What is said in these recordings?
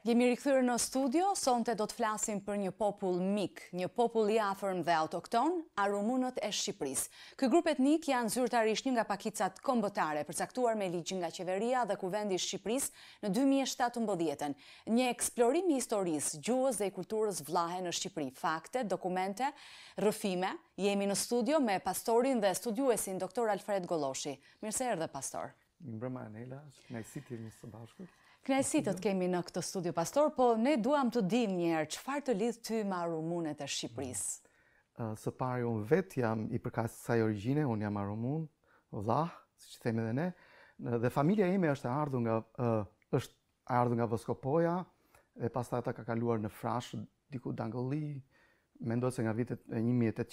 Jemi rikëthyrë në studio, sonte do të flasim për një popull mik, një popull i afërm dhe autokton, a rumunët e Shqipëris. Këj grupet nik janë zyrtarish një nga pakicat kombëtare, përcaktuar me ligjë nga qeveria dhe kuvendi Shqipëris në 2017-ën. Një eksplorim i historis, gjuës dhe i kulturës vlahe në Shqipëri, fakte, dokumente, rëfime. Jemi në studio me pastorin dhe studiuesin, doktor Alfred Goloshi. Mirëse erë dhe pastor. Mbrëma, Anela, nëjësit jemi së bashkët. Knajsi të të kemi në këtë studio pastor, po ne duham të dim njerë, qëfar të lidhë ty ma rumunet e Shqipërisë? Së pari unë vetë jam i përkasi saj origjine, unë jam ma rumun, dha, si që teme dhe ne, dhe familja ime është ardhë nga është ardhë nga Voskopoja, dhe pas ata ka kaluar në frashë, diku dangëli, me ndojë se nga vitet e një dhe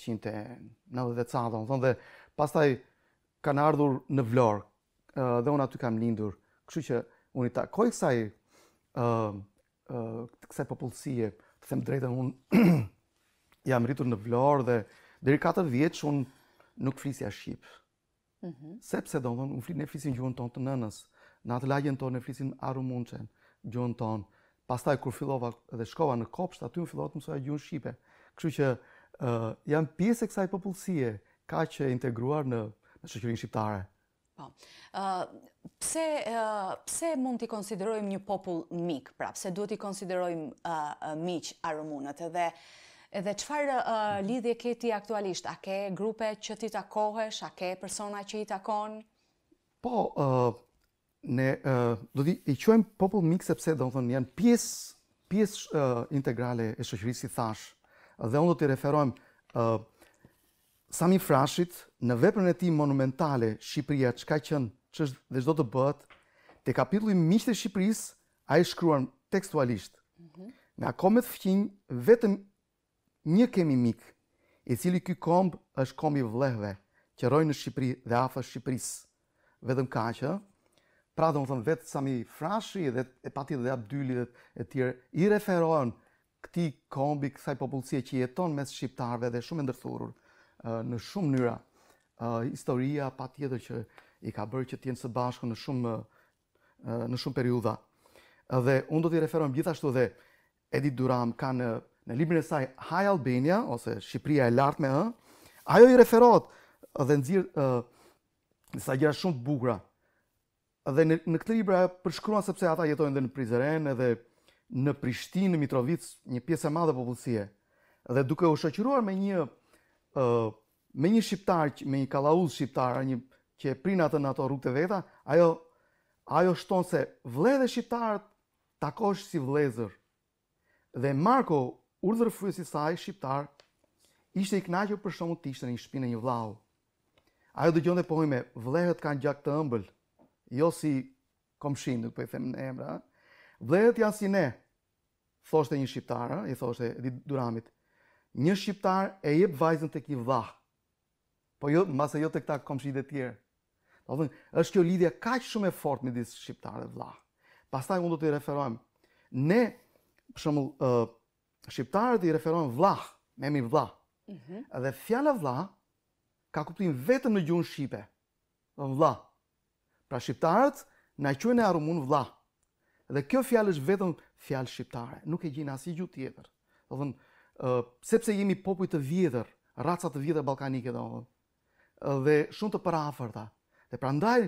dhe ca, dhe dhe pas kanë ardhur në Vlorë, dhe unë aty kam lindur, këshu që unë i takoj kësaj, uh, uh, kësaj popullësie, të them drejtën, unë jam rritur në vlorë dhe dheri 4 që unë nuk flisja Shqipë. Mm -hmm. Sepse do më thonë, ne flisin gjuhën tonë të nënës, në atë lagjen tonë ne Aru arru munqen, gjuhën tonë. Pastaj, kur fillova dhe shkova në kopsht, aty më fillova të mësoja gjuhën Shqipe. Kështu që uh, jam pjesë e kësaj popullësie, ka që integruar në, në shqiptare. Po. Uh, pse, pse mund t'i konsiderojmë një popull mik, pra, pse duhet t'i konsiderojmë miqë miq a edhe Edhe qëfar lidhje ke ti aktualisht? A ke grupe që ti takohesh? A ke persona që i takon? Po, uh, ne do t'i i qojmë popull mik sepse do thonë janë pjesë pjesë integrale e shoqërisë si thash. Dhe unë do t'i referojmë Sami Frashit në veprën e tij monumentale Shqipëria çka qen ç'është dhe çdo të bëhet te kapitulli miqtë e Shqipërisë ai shkruan tekstualisht. Në mhm. akomet Nga vetëm një kemi mik, i cili ky kombë është kombi vlehve, që rojnë në Shqipëri dhe afa Shqipëris. Vetëm ka që, pra dhe më thëmë vetë sami frashi dhe e pati dhe abdyli dhe e tjere, i referohen këti kombi kësaj popullësie që jeton mes Shqiptarve dhe shumë e ndërthurur në shumë njëra. Historia pa tjetër që i ka bërë që t'jenë së bashku në shumë, në shumë periuda. Dhe unë do t'i referon gjithashtu dhe Edi Duram ka në, në librin e saj High Albania, ose Shqipria e lartë me ë, ajo i referot dhe nëzirë në sa gjera shumë bugra. Dhe në, këtë libra përshkruan sepse ata jetojnë dhe në Prizeren, edhe në Prishtinë, në Mitrovic një pjesë e madhe popullësie. Dhe duke u shëqyruar me një me një shqiptar, me një kalauz shqiptar, një që e prin atë në ato rrugë të veta, ajo, ajo shton se vle dhe shqiptarët takosh si vlezër. Dhe Marko, urdhër fryës i saj, shqiptar, ishte i kënaqur për shumë të ishte një shpinë e një vlau. Ajo dëgjonte gjonë me pojme, kanë gjak të ëmbël, jo si komshin, nuk për po i them në emra, vlehet janë si ne, thoshte një shqiptarë, i thoshte duramit, një shqiptar e jep vajzën tek një vlah, Po jo, mbas jo tek ta komshit e tjerë. Do po thonë, është kjo lidhje kaq shumë e fortë midis shqiptarëve dhe vllah. Pastaj unë do t'i referohem. Ne për shembull, ë uh, shqiptarët i referohen vlah, me mi vlah. Ëh. Mm dhe fjala vllah ka kuptim vetëm në gjuhën shqipe. Do po Pra shqiptarët na quajnë arumun vlah. Dhe kjo fjalë është vetëm fjalë shqiptare, nuk e gjen asnjë gjuhë tjetër. Do po thonë, sepse jemi popuj të vjetër, racat të vjetër balkanike dhe dhe shumë të parafërta. Dhe prandaj,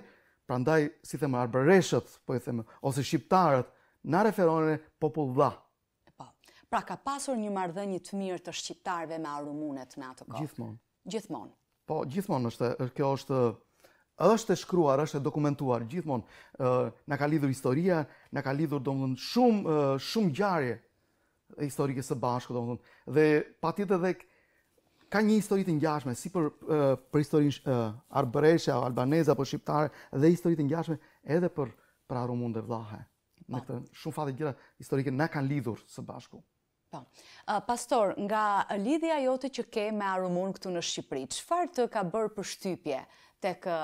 prandaj, si themë, arbëreshët, po i themë, ose shqiptarët, na referone e popull dha. Pa. Po. Pra ka pasur një mardhënjë të mirë të shqiptarve me arumunet në atë kohë? Gjithmonë. Gjithmonë. Po, gjithmonë është, kjo është, është e shkruar, është e dokumentuar, gjithmonë. në ka lidhur historia, në ka lidhur, shumë, shumë gjarje, historike së bashku, do më thonë. Dhe pa tjetë edhe ka një histori të ngjashme, si për, për historin arbëreshe, albaneza, për shqiptare, dhe histori të ngjashme edhe për, për arumun dhe Vdahe. Po. Në këtë shumë fatë gjitha historike në kanë lidhur së bashku. Po. pastor, nga lidhja jote që ke me arumun këtu në Shqipëri, farë të ka bërë për shtypje të kë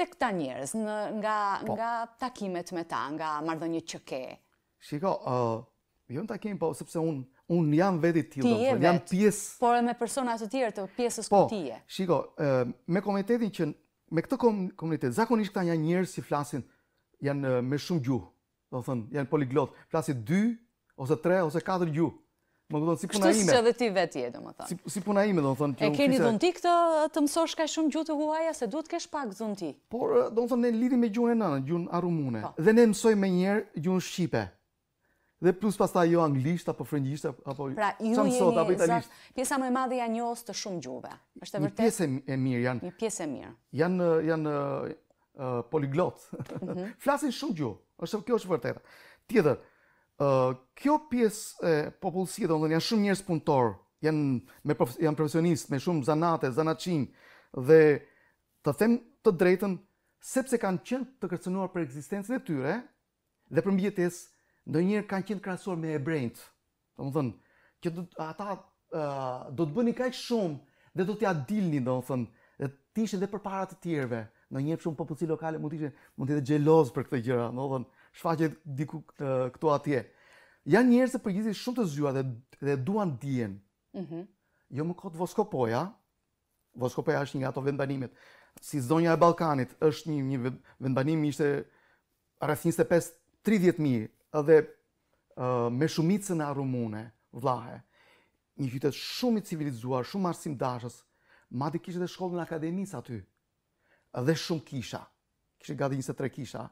të këta njerës, nga, po. nga takimet me ta, nga mardhënjë që ke? Shiko, Jo në ta kemi, po, sepse unë un jam vetit tjilë, ti vet, jam pjesë... Por e me persona të tjerë të pjesës po, ku ti e. Po, shiko, me komunitetin që, me këtë komunitet, zakonisht këta janë njerës si flasin, janë me shumë gjuhë, do të thënë, janë poliglot, flasin dy, ose tre, ose katër gjuhë. Më do të thonë si puna ime. Kështu si edhe ti vetë je, domethënë. Si si puna ime, do domethënë. E keni fise... dhunti këtë të mësosh kaq shumë gjuhë të huaja se duhet kesh pak dhunti. Por do domethënë ne lidhim me gjunë e nënë, gjuhën arumune. Po. Dhe ne mësojmë më një herë shqipe dhe plus ta jo anglisht apo frëngjisht apo pra, çam apo italisht. pjesa më e madhe janë njohës të shumë gjuhëve. Është Një pjesë e mirë janë. Një pjesë e mirë. Janë janë poliglot. Mhm. Flasin shumë gjuhë. Është kjo është vërtetë. Tjetër, kjo pjesë e popullsisë domethënë janë shumë njerëz punëtor, janë me janë profesionist me shumë zanate, zanaçin dhe të them të drejtën sepse kanë qenë të kërcënuar për ekzistencën e tyre dhe për mbijetesë ndonjëherë kanë qenë krahasuar me hebrejt. Domthon, që do ata uh, do të bëni kaq shumë dhe do t'ja dilni, domthon, dhe ti ishe për përpara të tjerëve. Ndonjëherë shumë popullsi lokale mund të ishte mund të jetë xheloz për këtë gjëra, domthon, shfaqje diku uh, këtu atje. Janë njerëz që përgjithësisht shumë të zgjuar dhe dhe duan dijen. Mhm. jo më kot Voskopoja. Voskopoja është një ato vendbanimet si zonja e Ballkanit, është një një vendbanim ishte rreth 25 30000 edhe me shumicën e arumune, vlahe, një qytet shumë i civilizuar, shumë arsim dashës, ma di kishtë dhe shkollën në akademisë aty, dhe shumë kisha, kishtë gati 23 kisha,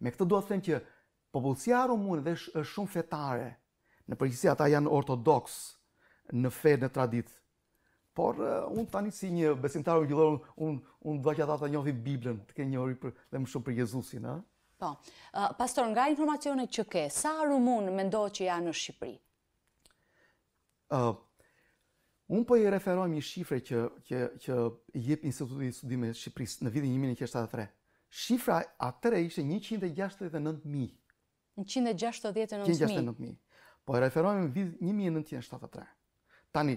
me këtë duhet të them që popullësia arumune dhe është shumë fetare, në përgjësia ata janë ortodoks në fedë në traditë, Por unë un tani si një besimtar u gjithëron un un që ata ta njohin Biblën, të kenë njohuri për dhe më shumë për Jezusin, ëh. Po, pastor, nga informacione që ke, sa rumun me ndohë që janë në Shqipëri? unë po i referojmë një shifre që, që, jep Institutit Studime Shqipëris në vidin 1973. Shifra atëre ishte 169.000. 169.000? Po e referojmë në vid 1973. Tani,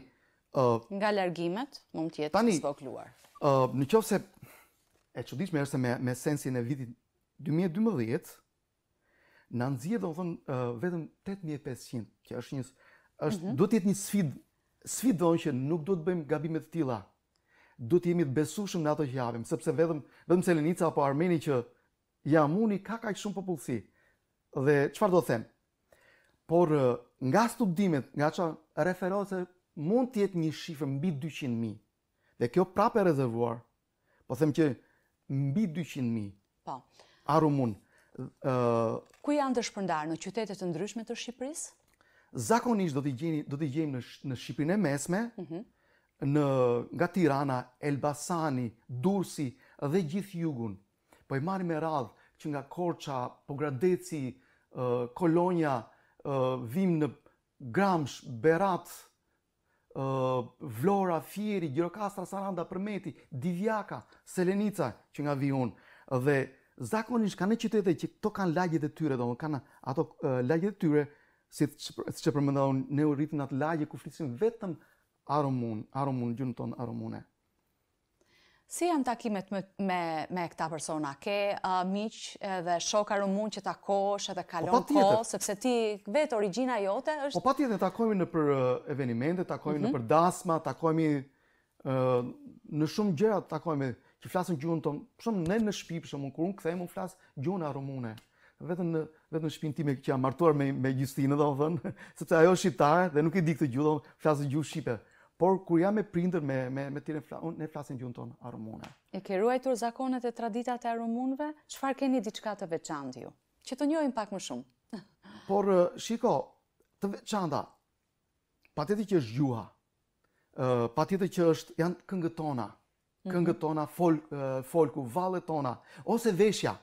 nga largimet, mund tjetë tani, të në qofë se, e qëdishme është me, me sensin e vidit 2012 na nxjerr domethën uh, vetëm 8500, që është një është mhm. do të jetë një sfidë, sfidë domon që nuk do të bëjmë gabime të tilla. Do të jemi të besueshëm në ato që japim, sepse vetëm vetëm Selenica apo Armeni që jam ka kaq shumë popullsi. Dhe çfarë do të them? Por nga studimet, nga ça referohet se mund të jetë një shifër mbi 200.000. Dhe kjo prapë e rezervuar. Po them që mbi 200.000. Po. Arumun. Ku janë të shpërndarë në qytetet të ndryshme të Shqipëris? Zakonisht do t'i gjeni do t'i gjejmë në Shqipërin Shqipërinë e Mesme, mhm. në nga Tirana, Elbasani, Dursi, dhe gjithë jugun. Po e marrim me radhë që nga Korça, Pogradeci, Kolonja, vim në Gramsh, Berat, Vlora, Fieri, Gjirokastra, Saranda, Përmeti, Divjaka, Selenica që nga vijon dhe zakonisht kanë qytete që to kanë lagjet e tyre, domthonë kanë ato uh, lagjet e tyre si siç e përmendon ne u ritmin atë lagje ku flisim vetëm aromun, aromun gjun ton aromune. Si janë takimet me me, me këta persona ke uh, miq edhe shok aromun që takosh edhe kalon po, kohë po, sepse ti vet origjina jote është Po patjetër takohemi në për uh, evente, takohemi mm -hmm. në mhm. për dasma, takohemi uh, në shumë gjëra, takohemi që flasin gjuhën tonë, për shumë ne në shtëpi, për shumë kur unë këthejmë, unë flas gjuhën a Vetëm në, vetë në shpinë time që jam martuar me, me Justinë, dhe më sepse ajo shqiptare dhe nuk i dikë të gjuhë, dhe flasë gjuhë shqipe. Por kur jam me prindër me me me tire flas ne flasim gjuhën tonë arumune. E ke ruajtur zakonet e traditat e arumunëve? Çfarë keni diçka të veçantë ju? Që të njohim pak më shumë. Por shiko, të veçanta. Patjetër që është gjuha. Ë uh, patjetër që është janë këngët tona. Mhm. këngët tona, fol, folku, valet tona, ose veshja,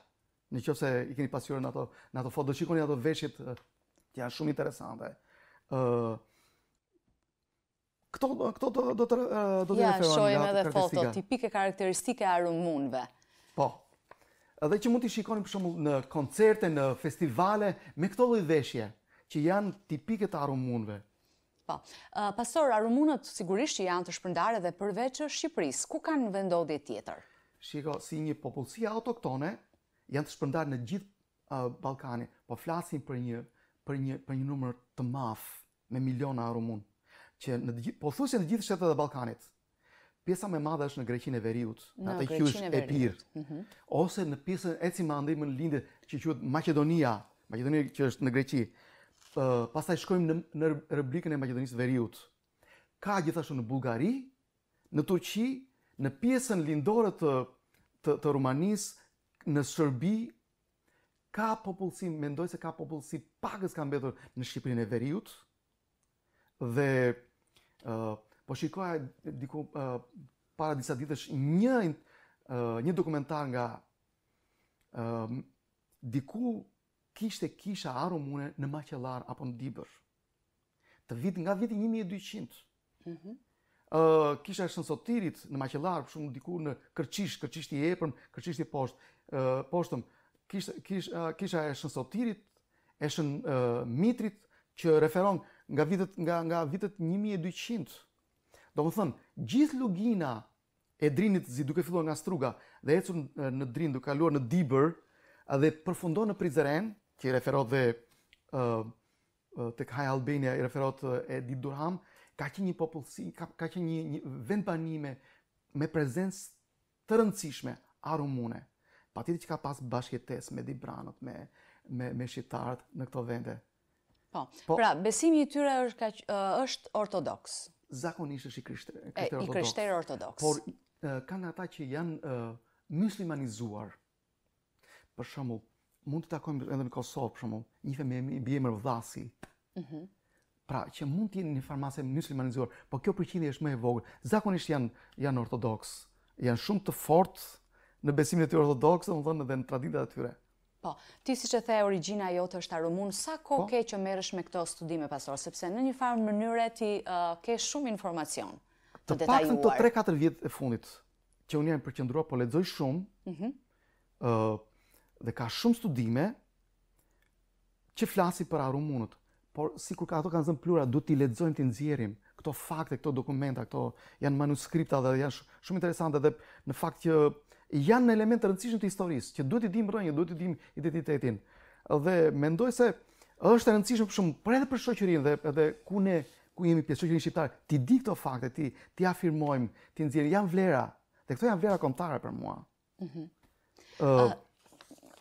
në që se i keni pasjurë në ato, në ato foto, do shikoni ato veshjet që janë shumë interesante. këto, do, do të do të ja, Ja, shojmë edhe foto, tipike karakteristike e arumunve. Po, edhe që mund të shikoni për shumë në koncerte, në festivale, me këto dhe veshje, që janë tipike të arumunve, Po, pasor, arumunët sigurisht që janë të shpërndare dhe përveqë Shqipëris, ku kanë në vendodje tjetër? Shiko, si një popullësia autoktone, janë të shpërndarë në gjithë Balkani, po flasin për një numër të mafë me miliona arumunë, që në gjithë, po thusin në gjithë shetë dhe Balkanit, pjesa me madhe është në Greqinë e Veriut, në të kjush e pyrë, mhm. ose në pjesën e më në lindit që qëtë Macedonia, Macedonia që është në Greqi, pastaj shkojmë në, në Republikën e Maqedonisë së Veriut. Ka gjithashtu në Bullgari, në Turqi, në pjesën lindore të të, të Rumanisë, në Serbi, ka popullsi, mendoj se ka popullsi pakës ka mbetur në Shqipërinë e Veriut. Dhe ë uh, po shikoja diku uh, para disa ditësh një uh, një dokumentar nga ë uh, diku kishte kisha arumune në Maqellar apo në Dibër. Të vit nga viti 1200. Mhm. Mm uh, kisha e Sotirit në Maqellar, për shumë dikur në Kërçish, Kërçish i Epërm, Kërçish i Poshtë, uh, Poshtëm. Kisha kish, uh, kisha e Shën Sotirit, e Shën uh, Mitrit që referon nga vitet nga nga vitet 1200. Do më thëmë, gjithë lugina e Drinit zi duke filluar nga Struga dhe ecur në, në Drin, duke kaluar në Dibër, dhe përfundon në Prizren, që i referot dhe të kaj Albania, i referot e Edith Durham, ka që një popullësi, ka, ka që një, vend banime me prezencë të rëndësishme a rumune, pa që ka pas bashkjetes me dibranot, me, me, me shqiptarët në këto vende. Po, po. pra, besimi i tyre është, ka, është ortodoks. Zakonisht është i krishterë krishter ortodoks. I krishterë ortodoks. Por, kanë ata që janë muslimanizuar, për shumë, mund të takojmë edhe në Kosovë për shembull, një femër mbi emër Vdhasi. Mhm. Mm pra, që mund të jenë në farmace muslimanizuar, por kjo përqindje është më e vogël. Zakonisht janë janë ortodoks, janë shumë të fortë në besimin e tyre ortodoks, domethënë edhe në traditat e tyre. Po, ti siç e the origjina jote është arumun, sa kohë po? ke që merresh me këto studime pasor, sepse në një farë mënyrë ti uh, ke shumë informacion të detajuar. Të paktën të 3-4 vjet e fundit që unë jam përqendruar po lexoj shumë. Mhm. Mm ë uh, dhe ka shumë studime që flasi për arumunët. Por, si kur ka ato kanë zënë plura, du t'i ledzojmë t'i nëzjerim këto fakte, këto dokumenta, këto janë manuskripta dhe janë shumë interesante dhe në fakt që janë në element të rëndësishëm të historisë, që duhet i dim rënjë, duhet i dim identitetin. Dhe mendoj se është e për shumë, për edhe për shoqërinë dhe edhe ku ne ku jemi pjesë shoqërinë shqiptare, ti di këto fakte, ti ti afirmojmë, ti nxjerr janë vlera. Dhe këto janë vlera kombëtare për mua. Mhm. Mm uh, uh,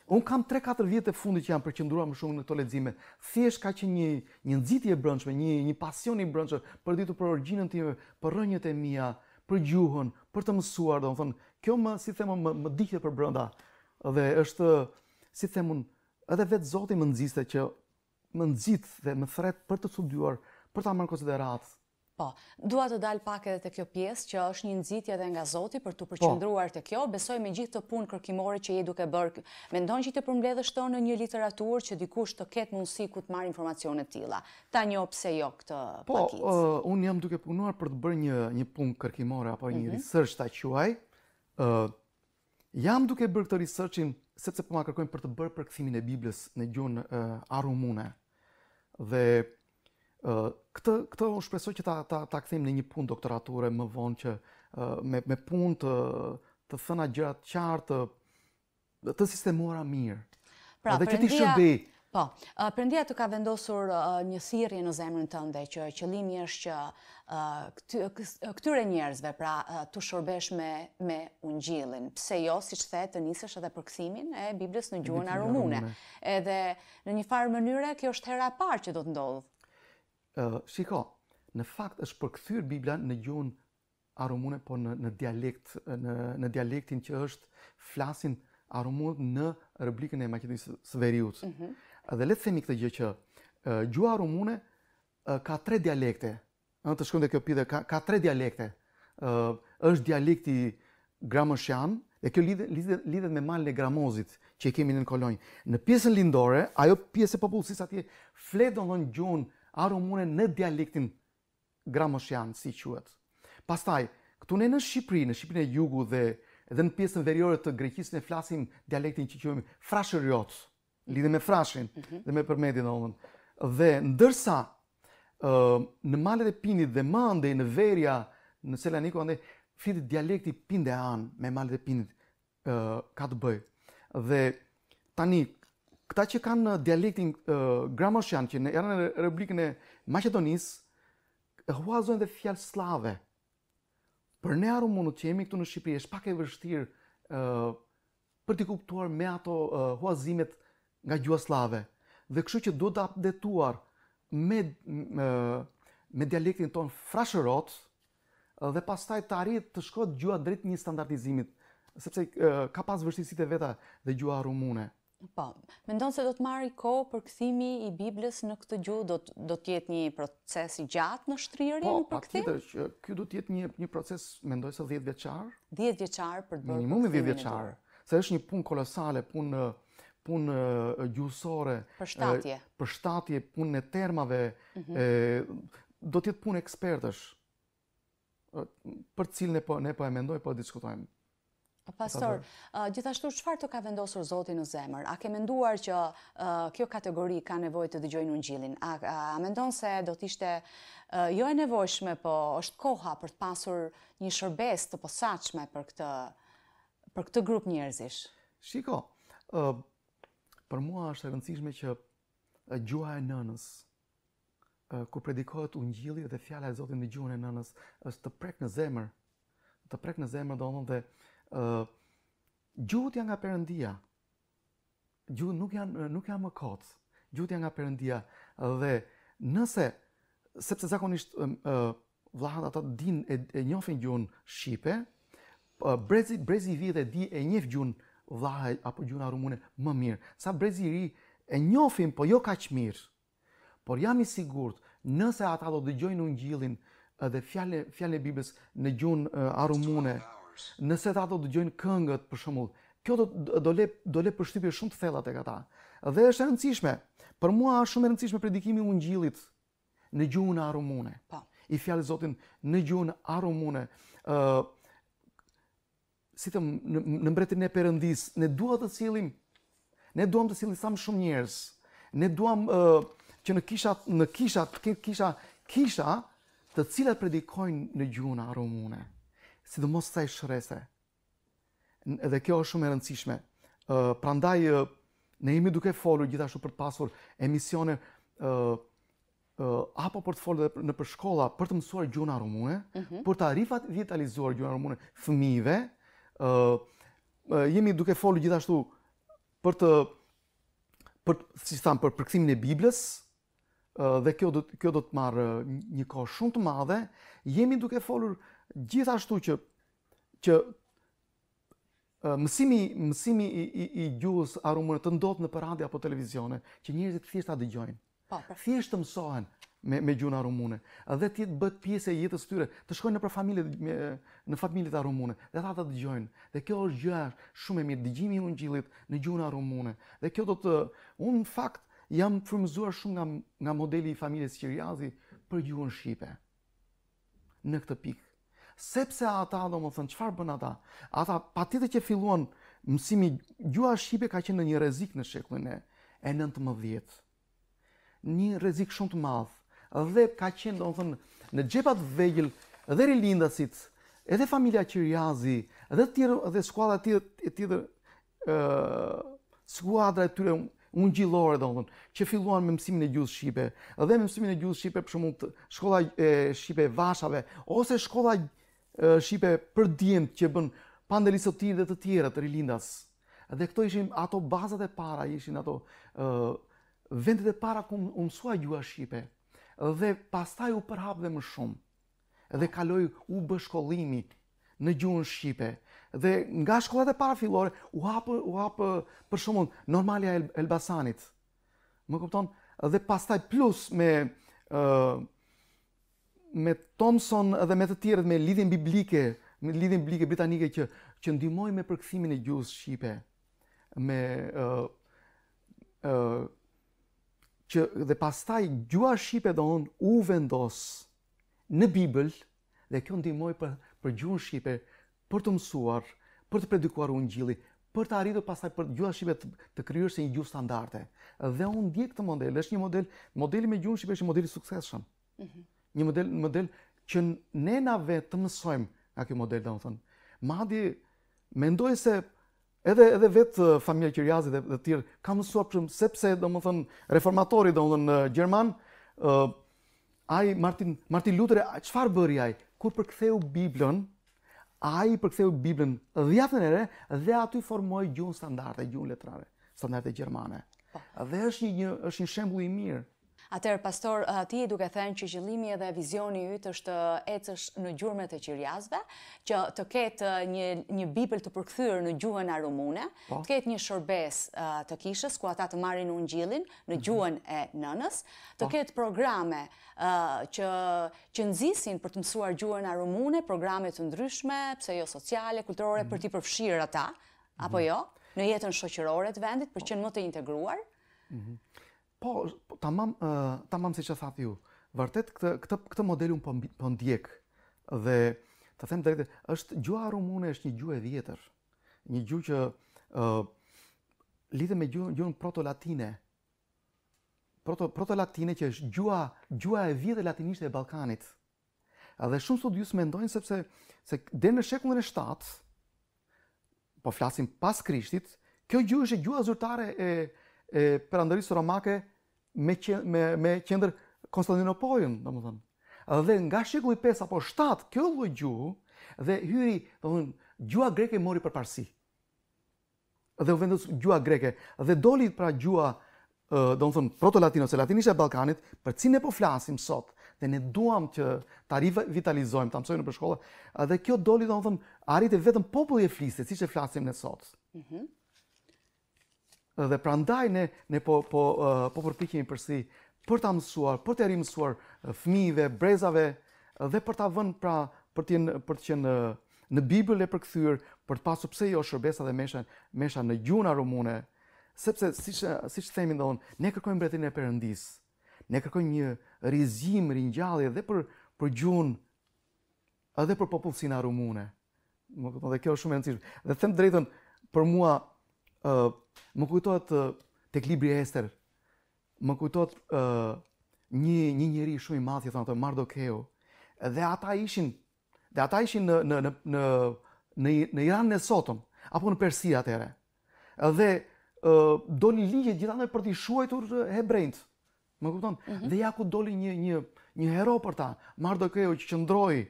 Un kam 3-4 vjet të fundit që jam përqendruar më shumë në këto leximë. Thjesht ka që një një nxitje e brendshme, një një pasion i brendshëm për ditu për origjinën time, për rrënjët e mia, për gjuhën, për të mësuar, domethënë, kjo më si them më më për brenda dhe është si them un edhe vet Zoti më nxiste që më nxit dhe më thret për të studiuar, për ta marrë konsiderat Po, dua të dal pak edhe të kjo pjesë që është një nëzitja dhe nga Zoti për të po. përqëndruar të kjo. Besoj me gjithë të punë kërkimore që je duke bërë, me ndonë që i të përmbledhë shto në një literaturë që dikush të ketë mundësi ku të marë informacionet tila. Ta një pse jo këtë pakicë. Po, uh, unë jam duke punuar për të bërë një, një punë kërkimore apo një mhm. research të aquaj. Uh, jam duke bërë këtë researchin sepse po ma kërkojmë për të bërë e në uh, Arumune. Dhe... Këtë, këtë unë shpresoj që ta, ta, ta këthim në një pun doktorature më vonë që me, me pun të, të thëna gjatë qartë të sistemuara mirë. Pra, që ti shëndi... Po, përndia të ka vendosur një thirrje në zemrën tënde që qëllimi është që këtyre këty, njerëzve pra të shërbesh me me ungjillin. Pse jo, siç the, të nisësh edhe përkthimin e Biblës në gjuhën arumune. Edhe në një farë mënyre kjo është hera e parë që do të ndodhë shiko, në fakt është përkthyer Bibla në gjuhën arumune, po në, në dialekt në në dialektin që është flasin arumunët në Republikën e Maqedonisë së Veriut. Mm -hmm. Dhe le të themi këtë gjë që uh, gjuha arumune uh, ka tre dialekte. Në të shkojmë te kjo pyetje ka ka tre dialekte. Ëh, uh, është dialekti gramoshian dhe kjo lidhet lidhet me malin e gramozit që e kemi në Kolonjë. Në pjesën lindore, ajo pjesë e popullsisë atje flet domthon gjuhën a romune në dialektin gramoshian, si quet. Pastaj, këtu ne në Shqipëri, në Shqipërinë e Jugu dhe edhe në pjesën veriore të Greqisë ne flasim dialektin që quajmë frashëriot, lidhe me frashin mhm. dhe me përmendjen e Dhe ndërsa ë në malet e Pindit dhe më në Verja, në Selaniku ande fitë dialekti Pindean me malet e Pindit ë ka të bëjë. Dhe tani këta që kanë dialektin uh, Gramoshian, që në janë në Republikën e Maqedonisë, e huazojnë dhe fjalë slave. Për ne arru mundu që jemi këtu në Shqipëri, është pak e vështirë uh, për t'i kuptuar me ato uh, huazimet nga gjua slave. Dhe kështu që duhet të updetuar me, me dialektin tonë frasherot dhe pastaj të arrit të shkohet gjua drejt një standardizimit, sepse uh, ka pas vështirësit e veta dhe gjua rumune. Po, me ndonë se do të marri kohë për këthimi i Biblës në këtë gjuhë, do, do të jetë një proces i gjatë në shtririn po, për këthim? Po, pa tjetër, që kjo do të jetë një, një proces, me ndonë se 10 vjeqar. 10 vjeqar për të bërë për këthimin e duhe. Minimum 10 vjeqar, se është një punë kolosale, punë pun uh, gjusore. Për shtatje. Uh, në termave, mhm. do të jetë punë ekspertësh, uh, për cilë ne po, ne po e mendoj, po e diskutojmë. Pastor, gjithashtu çfarë të ka vendosur Zoti në zemër? A ke menduar që kjo kategori ka nevojë të dëgjojë ungjillin? A mendon se do të ishte jo e nevojshme, po është koha për të pasur një shërbes të posaçme për këtë për këtë grup njerëzish? Shiko, për mua është e rëndësishme që gjuha e nënës ku predikohet ungjilli dhe fjalat e Zotit në gjuhën e nënës është të prekë në zemër, të prek në zemër, e dhonë dhe gjuhët janë nga perëndia. Gjuhët nuk janë nuk janë më kot. Gjuhët janë nga perëndia dhe nëse sepse zakonisht Vlahat ata din e, e njohin gjuhën shqipe, brezi brezi i vjetë di e njef gjuhën vllahë apo gjuhën rumune më mirë. Sa brezi i ri e njohin, po jo kaq mirë. Por jam i sigurt, nëse ata do dëgjojnë ungjillin dhe fjalë fjalë e Biblës në gjuhën arumune, Nëse ata do të dëgjojnë këngët për shembull, kjo do do le do le përshtypje shumë të thella tek ata. Dhe është e rëndësishme. Për mua është shumë e rëndësishme predikimi i Ungjillit në gjuhën arumune. Po. I fjalë Zotin në gjuhën arumune. ë si të në, mbretin e përëndis, ne dua të cilim ne duam të cilim samë shumë njerëz. Ne duam që në kishat në kishat kisha kisha të cilat predikojnë në gjuhën arumune si dhe mos të shërese. Dhe kjo është shumë e rëndësishme. Prandaj, ndaj, ne jemi duke folur gjithashtu për të pasur emisione apo për të folur dhe në për shkolla për të mësuar gjuna rumune, mhm. për të arifat vitalizuar gjuna rumune fëmive. Jemi duke folur gjithashtu për të për si thamë për përkthimin e Biblës dhe kjo do kjo do të marr një kohë shumë të madhe. Jemi duke folur gjithashtu që që mësimi mësimi i i i gjuhës arumore të ndodh në radio apo televizione që njerëzit thjesht ta dëgjojnë. Po, pra. Thjesht të mësohen me me gjuhën arumore dhe ti të bëhet pjesë e jetës së tyre, të shkojnë nëpër familje në familjet arumore dhe ata të dëgjojnë. Dhe kjo është gjë shumë e mirë dëgjimi i ungjillit në gjuhën arumore. Dhe kjo do të un fakt jam frymëzuar shumë nga nga modeli i familjes Qiriazi për gjuhën shqipe. Në këtë pikë sepse ata do më thënë, qëfar bënë ata? Ata pa të të që filluan mësimi gjua Shqipe ka qenë në një rezik në shekullin e nëntë më dhjetë. Një rezik shumë të madhë dhe ka qenë do më thënë në gjepat vegjil dhe rilindasit edhe familia Qirjazi edhe të tjërë dhe skuadra të tjërë skuadra të tjërë unë gjilore më thënë, që filluan me mësimin e gjusë Shqipe, dhe me mësimin e gjusë Shqipe, për shumë të shkolla Shqipe Vashave, ose shkolla shipe për djemë që bën pandelisot dhe të tjera të rilindas. Dhe këto ishin ato bazat e para, ishin ato vendet e para ku më mësua gjua shipe. Dhe pastaj u përhap dhe më shumë. Dhe kaloi u bëshkollimi shkollimi në gjuhën shqipe. Dhe nga shkollat e para fillore u hap u hap për shkakun normalia e Elbasanit. Më kupton? Dhe pastaj plus me ë me Thomson dhe me të tjerët me lidhjen biblike, me lidhjen biblike britanike që që ndihmoi me përkthimin e gjuhës shqipe me ë uh, ë uh, që dhe pastaj gjuha shqipe do on u vendos në Bibël dhe kjo ndihmoi për për gjuhën shqipe për të mësuar, për të predikuar ungjilli, për të arritur pastaj për gjuhën shqipe të, të krijuar si një gjuhë standarde. Dhe u ndjek këtë model, është një model, modeli me gjuhën shqipe është një model i suksesshëm. Mhm një model, model që ne na vetë të mësojmë nga kjo model, dhe Madje mendoj se edhe, edhe vetë uh, familja Qiriazi dhe, të tjerë ka mësuar përshëmë, sepse, dhe më thënë, reformatori, dhe uh, Gjerman, uh, ai Martin, Martin Luther, çfarë bëri ai? Kur përktheu Biblën, ai përktheu Biblën dhjatën e re, dhe aty formoj gjunë standarte, gjunë letrare, standarte Gjermane. Po. Dhe është një, një, është një shembu i mirë. Atër, pastor, eh, ti duke thënë që gjëlimi edhe vizioni ju të është ecës në gjurme të qirjazve, që të ketë eh, një bibel të përkëthyrë në gjuhën arumune, po. të ketë një shërbes eh, të kishës, ku ata të marin unë gjilin në mhm. gjuhën e nënës, të po. ketë programe që nëzisin për të mësuar gjuhën arumune, programe të ndryshme, pse jo sociale, kulturore, mhm. për ti përfshirë ata, apo mhm. jo, në jetën shoqërore të vendit, për po. që në më të integruar, Po, po, tamam, tamam si që thati ju. Vërtet, këtë, këtë, këtë model unë për po po ndjek. Dhe, të them drejtë, është gjua rumune është një gjua e vjetër. Një gjua që uh, lidhe me gjua, në proto-latine. Proto-latine që është gjua, gjua e vjetër latinisht e Balkanit. Dhe shumë studius mendojnë sepse se dhe në shekullin e 7, po flasim pas Krishtit, kjo gjuhë është gjua zyrtare e, e perandërisë romake me me me qendër Konstantinopolin, domethënë. Dhe nga shekulli 5 apo 7 kjo lloj gjuhë dhe hyri, domethënë, gjuha greke mori përparësi. Dhe u vendos gjuha greke dhe doli pra gjuha domethënë proto-latino, se e Ballkanit, për cinë ne po flasim sot dhe ne duam që ta vitalizojmë, ta mësojmë në shkolla. Dhe kjo doli domethënë arriti vetëm populli e fliste, siç e flasim ne sot. Mhm. Mm dhe prandaj ne ne po po po përpiqemi përsi për ta mësuar, për të erimësuar mësuar fëmijëve, brezave dhe për ta vënë pra për të për të qenë në Bibël e përkthyer, për të pasur pse jo shërbesa dhe mesha, mesha në gjuna arumune, sepse siç siç themin doun, ne kërkojmë bletin e perëndis. Ne kërkojmë një rizim, ringjallje dhe për për gjun edhe për popullsinë arumune. dhe kjo është shumë e rëndësishme. Dhe them drejtën për mua më kujtohet të tek libri Ester. Më kujtohet një një njeri shumë i madh i thonë Mardokeu. Dhe ata ishin dhe ata ishin në në në në Iran në sotëm apo në Persi atëre. Dhe do doli ligje gjithandaj për të shuajtur hebrejt. Më kupton? Mhm. Dhe ja ku doli një një një hero për ta, Mardokeu që qëndroi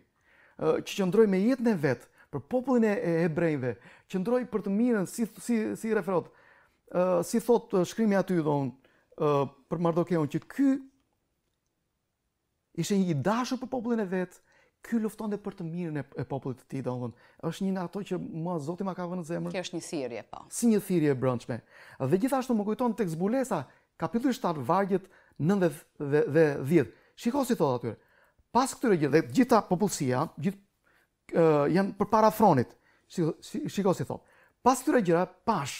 që qëndroj me jetën e vet për popullin e hebrejve, qëndroj për të mirën si si si referot. Ë uh, si thot shkrimi aty thon ë uh, për Mardokeun që ky ishte një i dashur për popullin e vet, ky luftonte për të mirën e, popullit të tij, domthonë. Është një nga ato që ma, Zoti ma ka vënë në zemër. Kjo është një thirrje po. Si një thirrje e brendshme. Dhe gjithashtu më kujton tek zbulesa kapitulli 7 vargjet 9 dhe, dhe, dhe 10. Shikoj si thot atyre. Pas këtyre gjithë, dhe gjitha popullësia, gjithë uh, janë përpara fronit shiko si thot. Pas këtyre gjëra pash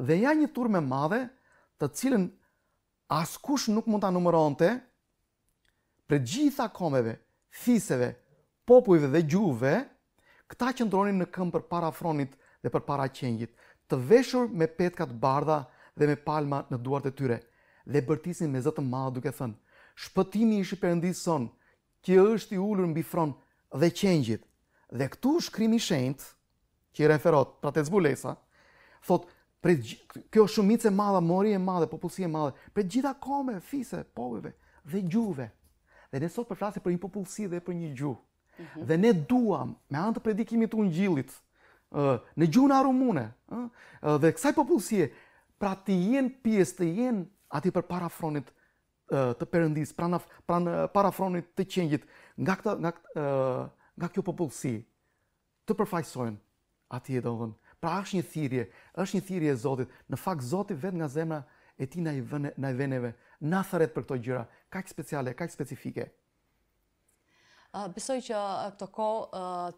dhe ja një turmë e madhe, të cilën askush nuk mund ta numëronte, për gjitha kombeve, fiseve, popujve dhe gjuve, këta që ndronin në këmë për para fronit dhe për para qengjit, të veshur me petka të bardha dhe me palma në duart e tyre, dhe bërtisin me zëtë të Madh duke thënë: "Shpëtimi i Perëndis son, që është i ulur mbi fron dhe qengjit." Dhe këtu shkrimi i shenjtë, që i referot, pra të zbulesa, thot, kjo shumice e madhe, mori e madhe, popullësi e madhe, për gjitha kome, fise, poveve dhe gjuve, dhe ne sot përflasim për një popullësi dhe për një gju, mm -hmm. dhe ne duam, me anë të predikimit të unë gjilit, në gju në arumune, dhe kësaj popullësie, pra të jenë pjesë, të jenë ati për parafronit të përëndis, pra, pra në parafronit të qengjit, nga, këta, nga, nga kjo popullësi, të përfajsojnë, atje do vën. Pra është një thirrje, është një thirrje e Zotit. Në fakt Zoti vet nga zemra e tij na i vën na i vënëve, na për këto gjëra, kaq speciale, kaq specifike. Uh, besoj që uh, këto kohë,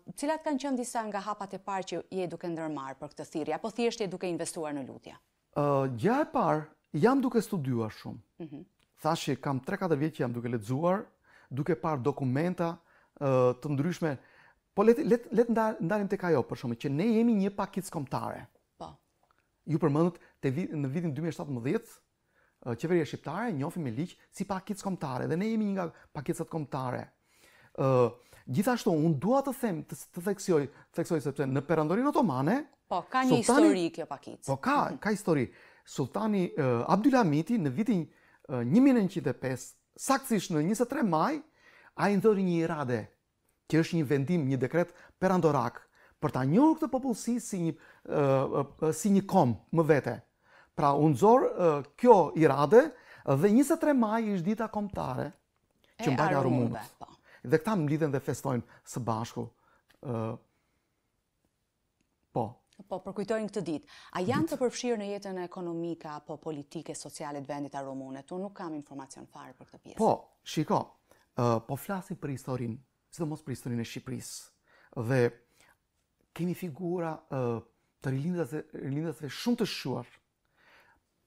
uh, cilat kanë qenë disa nga hapat e parë që je duke ndërmarr për këtë thirrje apo thjesht je duke investuar në lutje. Ë uh, e parë, jam duke studiuar shumë. Ëh. Mm -hmm. Thashë kam 3-4 vjet që jam duke lexuar, duke parë dokumenta uh, të ndryshme Po letë let let ndar, ndarim tek ajo për shkak që ne jemi një pakicë kombëtare. Po. Ju përmendët te vit, në vitin 2017 qeveria shqiptare njofi me ligj si pakicë kombëtare dhe ne jemi një nga së kombëtare. ë uh, Gjithashtu un dua të them të, të theksoj, theksoj sepse në Perandorin Otomane, po ka një sultani, histori kjo pakit. Po ka, mhm. ka histori. Sultani uh, në vitin uh, 1905, saktësisht në 23 maj, ai ndori një irade që është një vendim, një dekret perandorak për ta njohur këtë popullsi si një uh, si një kom më vete. Pra u nxor uh, kjo i rade dhe 23 maj është dita kombëtare që mbajnë rumunët. Po. Dhe këta mblidhen dhe festojnë së bashku. Uh, po. Po përkujtojnë këtë ditë. A janë të përfshirë në jetën e ekonomike apo politike sociale të vendit të Rumunëve? Unë nuk kam informacion fare për këtë pjesë. Po, shiko. Uh, po flasim për historinë sidomos për historinë e Shqipërisë. Dhe kemi figura uh, të rilindjes rilindjeve shumë të shuar.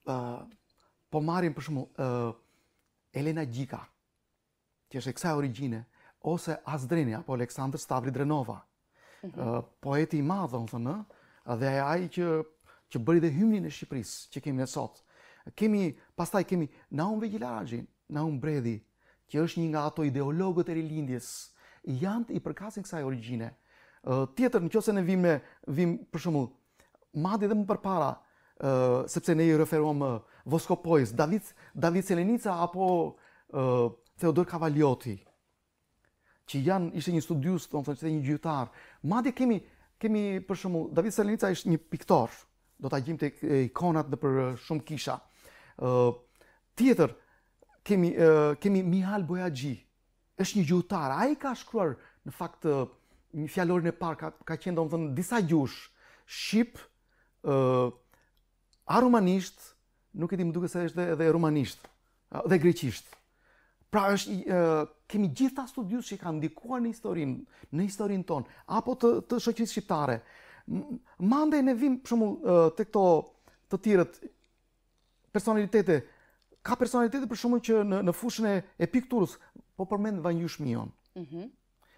Uh, po marrim për shembull uh, Elena Gjika, që është e kësaj origjine, ose Azdrini apo Aleksandr Stavri Drenova, uh, mhm. poeti i madh, domethënë, dhe ai që që bëri dhe hymnin e Shqipërisë që kemi ne sot. Kemi pastaj kemi Naum Vegjilaraxhin, Naum Bredhi, që është një nga ato ideologët e rilindjes, janë të i përkasin kësaj origjine. Tjetër, në qëse ne vim, me, vim për shumë, madi dhe më përpara, sepse ne i referuam Voskopojës, David, David Selenica apo Theodor Kavalioti, që janë, ishte një studius, të më thënë, që një gjyëtar. Madi kemi, kemi për shumë, David Selenica ishte një piktor, do të gjimë të ikonat dhe për shumë kisha. Tjetër, kemi, kemi Mihal Bojagji, është një gjuhëtar. i ka shkruar në fakt një fjalorin e parë ka, do më thënë, disa gjush shqip ë arumanisht, nuk e di më duket se është edhe rumanisht dhe greqisht. Pra është kemi gjithë studius që kanë ndikuar në historinë, në historinë tonë apo të të shoqërisë shqiptare. Mande ne vim për shembull te këto të tjerët personalitete ka personalitete për shembull që në në fushën e, e pikturës po përmend Vanjush Mion. Mhm.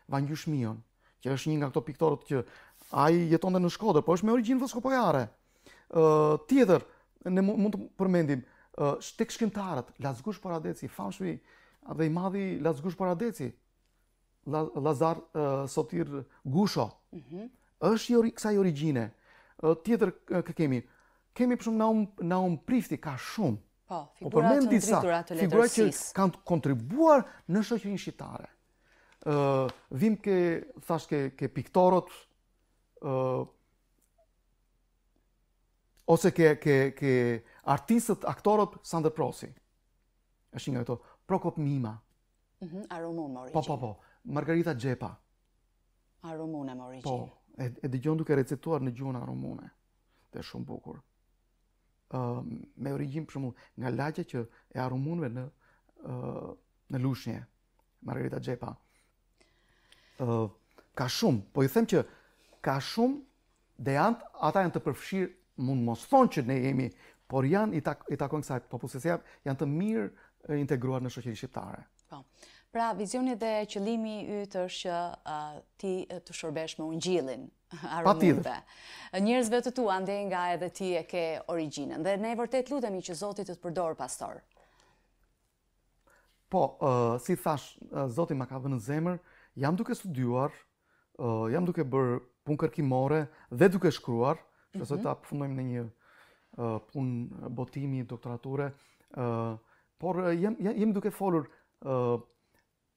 Mm Mion, që është një nga këto piktorët që ai jetonte në Shkodër, po është me origjinë voskopojare. Ë tjetër, ne mund të përmendim shtek tek shkrimtarët, Lazgush Paradeci, famshvi dhe i madhi Lazgush Paradeci. Lazar Sotir Gusho. Mhm. kësa i origine. origjine. tjetër kemi? Kemi për shumë Naum, Naum Prifti, ka shumë. Po, po, figura po të ndritura të letërsis. Figura që kanë kontribuar në shoqërinë shqiptare. vim ke thash ke ke ose ke ke ke artistët, aktorët Sander Prosi. Është nga ato Prokop Mima. Mhm, mm Aromun Po, po, po. Margarita Xhepa. Aromune me Po, e, e dëgjon duke recituar në gjuhën aromune. Dhe shumë bukur me origjinë për shkakun nga lagja që e harrumunve në në Lushnje, Margarita Xhepa. ë ka shumë, po ju them që ka shumë deant ata janë të përfshir mund mos thonë që ne jemi, por janë i takojnë kësaj popullsisë, janë të mirë integruar në shoqërinë shqiptare. Po pra vizionit dhe qëlimi i është që ti të shorbesh me unë gjilin, aromurve. Njërzve të tu, ande nga edhe ti e ke originën. Dhe ne e vërtet lutemi që Zotit të të përdorë, pastor. Po, si thash, Zotit ma ka vënë në zemër, jam duke studuar, jam duke bërë punë kërkimore dhe duke shkruar, që mhm. ta përfundojmë në një punë botimi, doktorature, por jem duke folur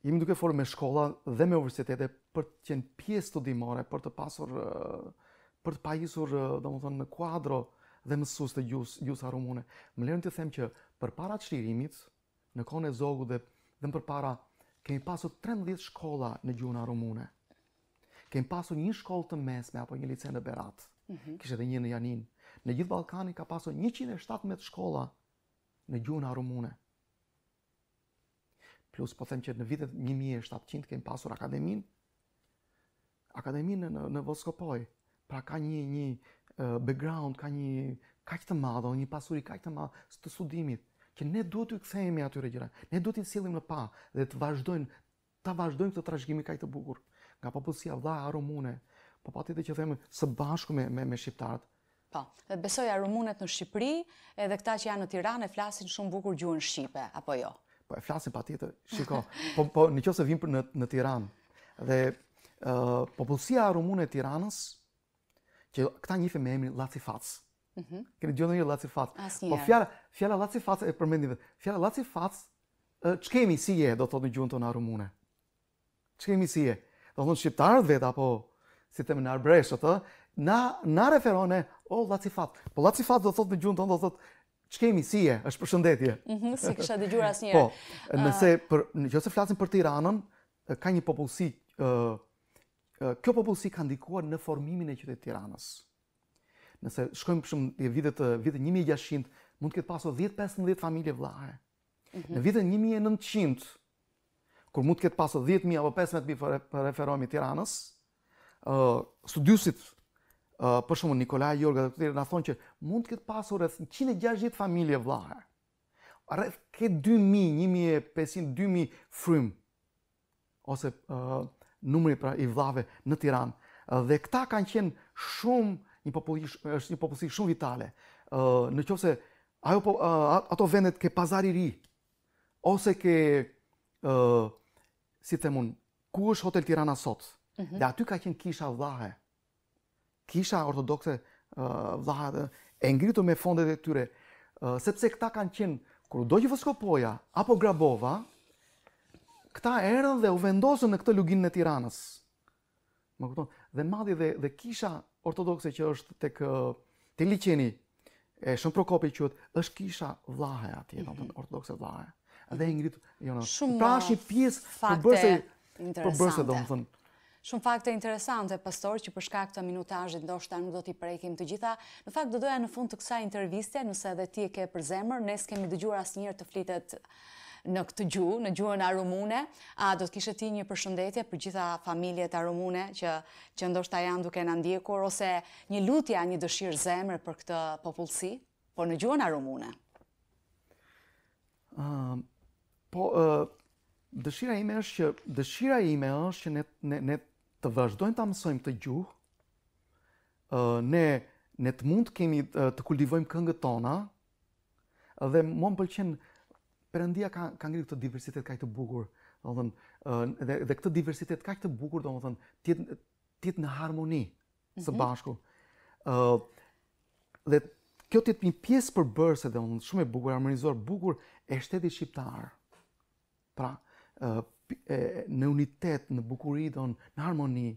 jemi duke folur me shkolla dhe me universitete për të qenë pjesë studimore, për të pasur për të pajisur, domethënë në kuadro dhe mësues të gjus gjusa rumune. Më lejon të them që përpara çlirimit në kohën e Zogut dhe dhe përpara kemi pasur 13 shkolla në gjuhën rumune. Kemi pasur një shkollë të mesme apo një licencë në Berat. Mm -hmm. Kishte edhe një në Janin. Në gjithë Ballkanin ka pasur 117 shkolla në gjuhën rumune plus, po them që në vitet 1700 kemi pasur akademin, akademin në, në Voskopoj, pra ka një, një background, ka një kaq të madh, një pasuri kaq të madh të studimit, që ne duhet të kthehemi aty rregjëra. Ne duhet të sillim në pa dhe të vazhdojmë ta vazhdojmë këtë trashëgim kaq të bukur. Nga popullsia vlla Arumune, po patjetër që themë së bashku me me, me shqiptarët, Po, dhe besoja aromunet në Shqipëri, edhe këta që janë në Tiranë flasin shumë bukur gjuhën shqipe, apo jo? po e flasim patjetër. Shiko, po po nëse vim në në Tiranë dhe uh, popullësia rumune e Tiranës që këta njihen me emrin Lacifac. Mhm. Mm Keni dëgjuar një Lacifac? Po fjala fjala Lacifac e përmendni vetë. Fjala Lacifac ç'kemi si je do thotë në gjuhën tonë rumune. Ç'kemi si je? Do thonë shqiptarët vet apo si në arbresh ato, na na referone o Lacifac. Po Lacifac do thotë në gjuhën tonë do thot ç'kemi si Është përshëndetje. Mhm, si kisha dëgjuar asnjëherë. Po, ah. nëse për nëse flasim për Tiranën, ka një popullsi ë kjo popullsi ka ndikuar në formimin e qytetit Tiranës. Nëse shkojmë për shembull vitet vitet 1600, mund të ketë pasur 10-15 familje vlare. Mhm. Në vitet 1900, kur mund të ketë pasur 10.000 apo 15.000 për referomi Tiranës, studiusit për shumë Nikolaj Jorga dhe të të në thonë që mund të këtë pasur rrëth në familje vlahe. Rrëth këtë 2.000, 1.500, 2.000 frym, ose numri pra i vlahe në Tiran. Dhe këta kanë qenë shumë, një popullë, është një popullësi shumë vitale. Në qëse, po, ato vendet ke pazari i ri, ose ke, si të mund, ku është hotel Tirana sotë? Mhm. Dhe aty ka qenë kisha vlahe, kisha ortodokse vllahat e ngritur me fondet e tyre, sepse këta kanë qenë kërë do që Foskopoja apo Grabova, këta erën dhe u vendosën në këtë luginë në Tiranës. kupton? Dhe madje dhe dhe kisha ortodokse që është tek të liçeni e Shën Prokopi quhet, është kisha vllahe e mm -hmm. ortodokse vllahe. Dhe e ngrit, jo, pra është një pjesë për bërse për bërse domethënë. Shumë fakte interesante, pastor, që përshka këtë minutajit ndoshta nuk do t'i prejkim të gjitha. Në fakt, do doja në fund të kësa interviste, nëse edhe ti e ke për zemër, ne s'kemi dëgjur asë njërë të flitet në këtë gjuhë, në gjuhën arumune, a do të kishe ti një përshëndetje për gjitha familjet arumune që, që ndoshta janë duke në ndjekur, ose një lutja, një dëshirë zemër për këtë popullësi, por në gjuhën arumune? po, dëshira ime është që dëshira ime është që ne, ne, ne të vazhdojmë ta mësojmë të gjuhë. ë ne ne të mund kemi të kultivojmë këngët tona. Dhe më pëlqen Perëndia ka ka ngritur këtë diversitet kaq të bukur, domethën dhe dhe këtë diversitet kaq të bukur, domethën ti ti në harmoni së mhm. bashku. ë dhe kjo ti një pjesë përbërëse dhe shumë e bukur, harmonizuar, bukur e shtetit shqiptar. Pra, në unitet, në bukuriton, në harmoni,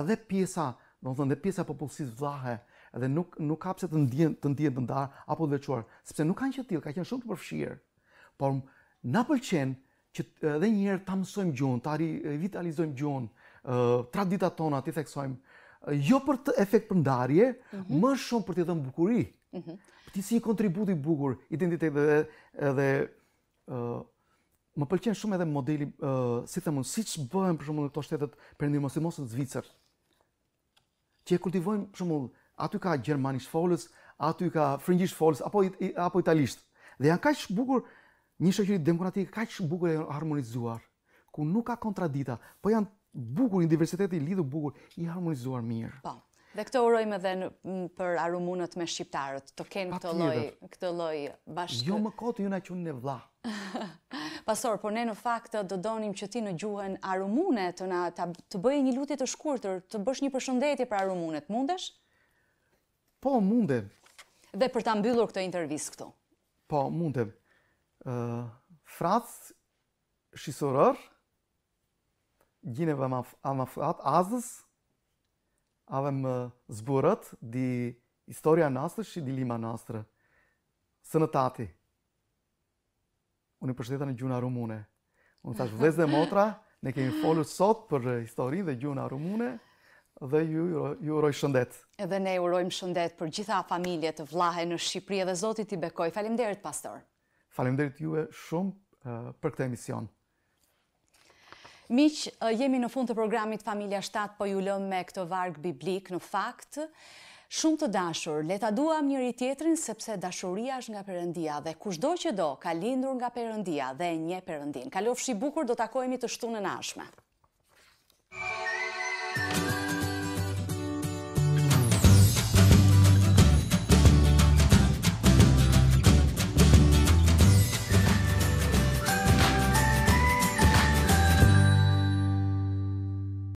edhe pjesa, do dhe pjesa popullsisë vllahe, dhe nuk nuk ka pse të ndjen të ndjen të ndar apo të veçuar, sepse nuk kanë që kanë ka qenë shumë të përfshirë. Por na pëlqen që edhe një herë ta mësojmë gjuhën, ta revitalizojmë gjuhën, traditat tona ti theksojmë jo për të efekt përndarje, mm -hmm. më shumë për të dhënë bukurinë. Mm -hmm. Ti si një kontribut i bukur, identitet dhe, edhe më pëlqen shumë edhe modeli uh, si themun siç bëhen për shembull në këto shtetet perëndimëse mos në Zvicër. Që e kultivojmë për shembull aty ka gjermanisht folës, aty ka frëngjisht folës apo i, apo italisht. Dhe janë kaq bukur një shoqëri demokratike kaq bukur e harmonizuar, ku nuk ka kontradita, po janë bukur një diversiteti i lidhur bukur i harmonizuar mirë. Po. Dhe këtë urojmë edhe në, për arumunët me shqiptarët, të kenë këtë lloj këtë lloj bashkë. Jo më kot ju na qunë ne vllah. pasor, por ne në fakt do donim që ti në gjuhën a rumune të, na, të, bëjë një lutit të shkurtër, të bësh një përshëndetje për a mundesh? Po, mundem. Dhe për të mbyllur këtë intervjis këtu? Po, mundem. Uh, frac, shisorër, gjineve ma, ma azës, avem zburët, di historia nastë, shi di lima nastë, sënëtati. Sënëtati unë i përshëndeta në gjuna rumune. Unë thash vëllezë dhe motra, ne kemi folur sot për historinë dhe gjuna rumune dhe ju ju uroj shëndet. Edhe ne ju urojmë shëndet për gjitha familjet të vlahe në Shqipëri dhe Zoti t'i bekoj. Faleminderit pastor. Faleminderit ju shumë eh, për këtë emision. Miq, eh, jemi në fund të programit Familja 7, po ju lëm me këtë varg biblik në fakt. Shumë të dashur, leta duam njëri tjetrin sepse dashuria është nga përëndia dhe kushdoj që do ka lindur nga përëndia dhe një përëndin. Kalofshi bukur do takojmi të shtunë në ashme.